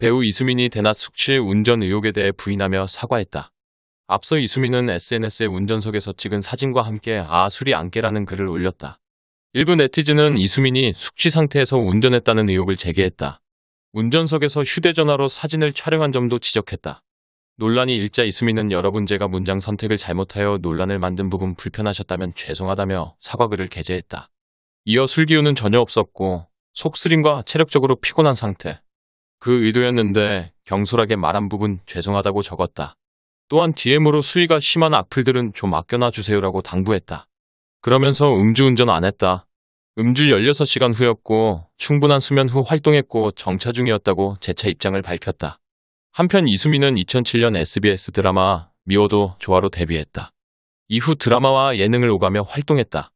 배우 이수민이 대낮 숙취의 운전 의혹에 대해 부인하며 사과했다. 앞서 이수민은 SNS에 운전석에서 찍은 사진과 함께 아 술이 안 깨라는 글을 올렸다. 일부 네티즌은 이수민이 숙취 상태에서 운전했다는 의혹을 제기했다. 운전석에서 휴대전화로 사진을 촬영한 점도 지적했다. 논란이 일자 이수민은 여러 분제가 문장 선택을 잘못하여 논란을 만든 부분 불편하셨다면 죄송하다며 사과글을 게재했다. 이어 술기운은 전혀 없었고 속쓰림과 체력적으로 피곤한 상태, 그 의도였는데 경솔하게 말한 부분 죄송하다고 적었다. 또한 DM으로 수위가 심한 악플들은 좀 아껴놔 주세요라고 당부했다. 그러면서 음주운전 안 했다. 음주 16시간 후였고 충분한 수면 후 활동했고 정차 중이었다고 재차 입장을 밝혔다. 한편 이수민은 2007년 SBS 드라마 미워도 조화로 데뷔했다. 이후 드라마와 예능을 오가며 활동했다.